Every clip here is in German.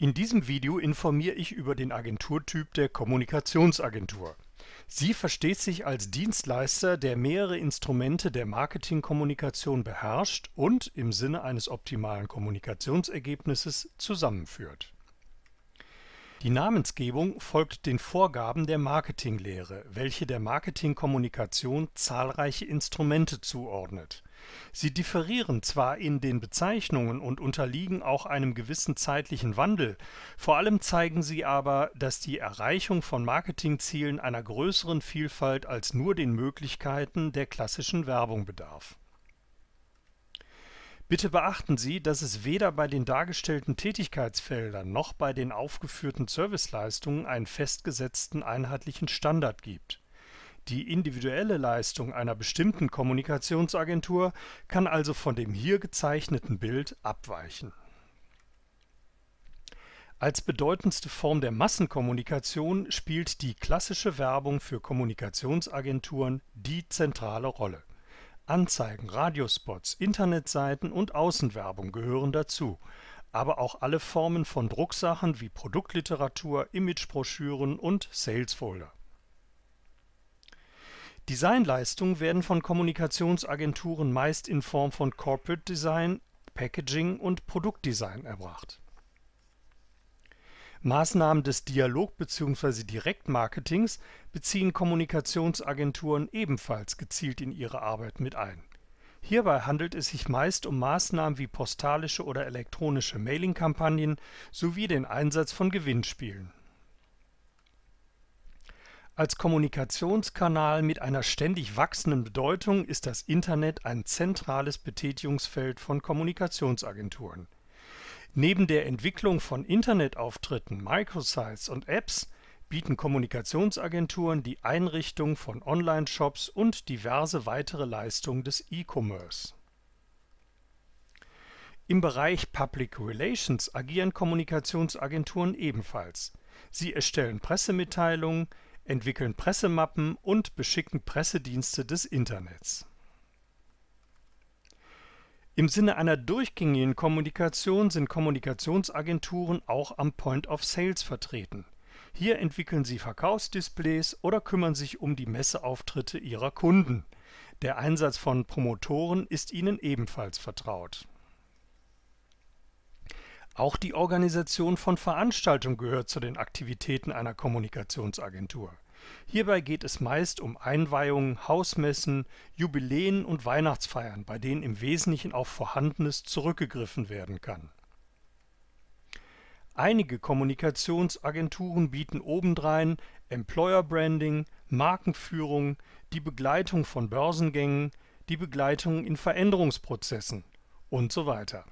In diesem Video informiere ich über den Agenturtyp der Kommunikationsagentur. Sie versteht sich als Dienstleister, der mehrere Instrumente der Marketingkommunikation beherrscht und im Sinne eines optimalen Kommunikationsergebnisses zusammenführt. Die Namensgebung folgt den Vorgaben der Marketinglehre, welche der Marketingkommunikation zahlreiche Instrumente zuordnet. Sie differieren zwar in den Bezeichnungen und unterliegen auch einem gewissen zeitlichen Wandel, vor allem zeigen sie aber, dass die Erreichung von Marketingzielen einer größeren Vielfalt als nur den Möglichkeiten der klassischen Werbung bedarf. Bitte beachten Sie, dass es weder bei den dargestellten Tätigkeitsfeldern noch bei den aufgeführten Serviceleistungen einen festgesetzten einheitlichen Standard gibt die individuelle Leistung einer bestimmten Kommunikationsagentur kann also von dem hier gezeichneten Bild abweichen. Als bedeutendste Form der Massenkommunikation spielt die klassische Werbung für Kommunikationsagenturen die zentrale Rolle. Anzeigen, Radiospots, Internetseiten und Außenwerbung gehören dazu, aber auch alle Formen von Drucksachen wie Produktliteratur, Imagebroschüren und Salesfolder. Designleistungen werden von Kommunikationsagenturen meist in Form von Corporate Design, Packaging und Produktdesign erbracht. Maßnahmen des Dialog- bzw. Direktmarketings beziehen Kommunikationsagenturen ebenfalls gezielt in ihre Arbeit mit ein. Hierbei handelt es sich meist um Maßnahmen wie postalische oder elektronische Mailingkampagnen sowie den Einsatz von Gewinnspielen als Kommunikationskanal mit einer ständig wachsenden Bedeutung ist das Internet ein zentrales Betätigungsfeld von Kommunikationsagenturen. Neben der Entwicklung von Internetauftritten, Microsites und Apps bieten Kommunikationsagenturen die Einrichtung von Online-Shops und diverse weitere Leistungen des E-Commerce. Im Bereich Public Relations agieren Kommunikationsagenturen ebenfalls. Sie erstellen Pressemitteilungen, entwickeln Pressemappen und beschicken Pressedienste des Internets. Im Sinne einer durchgängigen Kommunikation sind Kommunikationsagenturen auch am Point of Sales vertreten. Hier entwickeln sie Verkaufsdisplays oder kümmern sich um die Messeauftritte ihrer Kunden. Der Einsatz von Promotoren ist ihnen ebenfalls vertraut auch die Organisation von Veranstaltungen gehört zu den Aktivitäten einer Kommunikationsagentur. Hierbei geht es meist um Einweihungen, Hausmessen, Jubiläen und Weihnachtsfeiern, bei denen im Wesentlichen auf Vorhandenes zurückgegriffen werden kann. Einige Kommunikationsagenturen bieten obendrein Employer Branding, Markenführung, die Begleitung von Börsengängen, die Begleitung in Veränderungsprozessen und so weiter.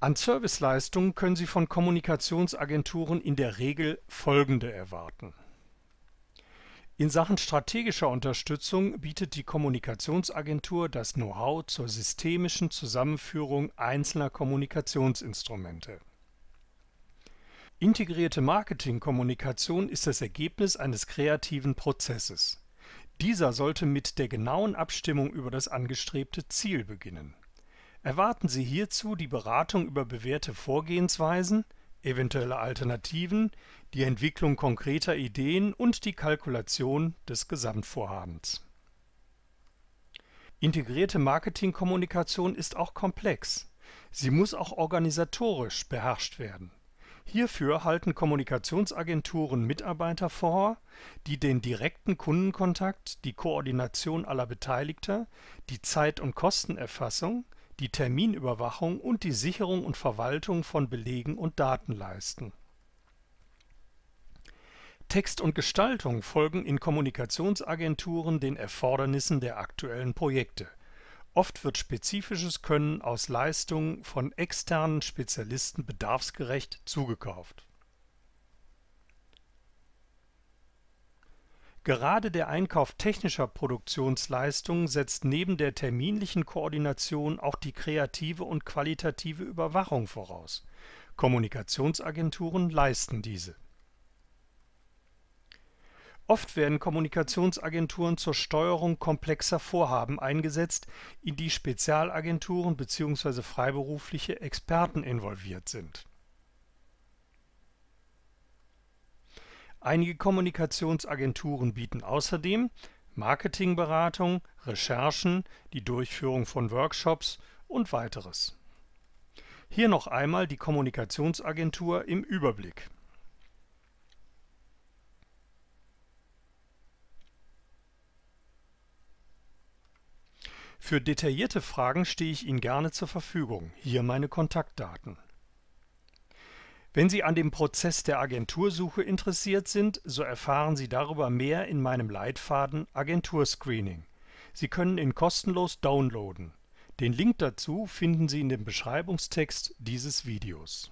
An Serviceleistungen können Sie von Kommunikationsagenturen in der Regel Folgende erwarten. In Sachen strategischer Unterstützung bietet die Kommunikationsagentur das Know-how zur systemischen Zusammenführung einzelner Kommunikationsinstrumente. Integrierte Marketingkommunikation ist das Ergebnis eines kreativen Prozesses. Dieser sollte mit der genauen Abstimmung über das angestrebte Ziel beginnen Erwarten Sie hierzu die Beratung über bewährte Vorgehensweisen, eventuelle Alternativen, die Entwicklung konkreter Ideen und die Kalkulation des Gesamtvorhabens. Integrierte Marketingkommunikation ist auch komplex. Sie muss auch organisatorisch beherrscht werden. Hierfür halten Kommunikationsagenturen Mitarbeiter vor, die den direkten Kundenkontakt, die Koordination aller Beteiligter, die Zeit- und Kostenerfassung, die Terminüberwachung und die Sicherung und Verwaltung von Belegen und Daten leisten. Text und Gestaltung folgen in Kommunikationsagenturen den Erfordernissen der aktuellen Projekte. Oft wird spezifisches Können aus Leistungen von externen Spezialisten bedarfsgerecht zugekauft Gerade der Einkauf technischer Produktionsleistungen setzt neben der terminlichen Koordination auch die kreative und qualitative Überwachung voraus. Kommunikationsagenturen leisten diese. Oft werden Kommunikationsagenturen zur Steuerung komplexer Vorhaben eingesetzt, in die Spezialagenturen bzw. freiberufliche Experten involviert sind Einige Kommunikationsagenturen bieten außerdem Marketingberatung, Recherchen, die Durchführung von Workshops und weiteres. Hier noch einmal die Kommunikationsagentur im Überblick. Für detaillierte Fragen stehe ich Ihnen gerne zur Verfügung, hier meine Kontaktdaten. Wenn Sie an dem Prozess der Agentursuche interessiert sind, so erfahren Sie darüber mehr in meinem Leitfaden Agenturscreening. Sie können ihn kostenlos downloaden. Den Link dazu finden Sie in dem Beschreibungstext dieses Videos.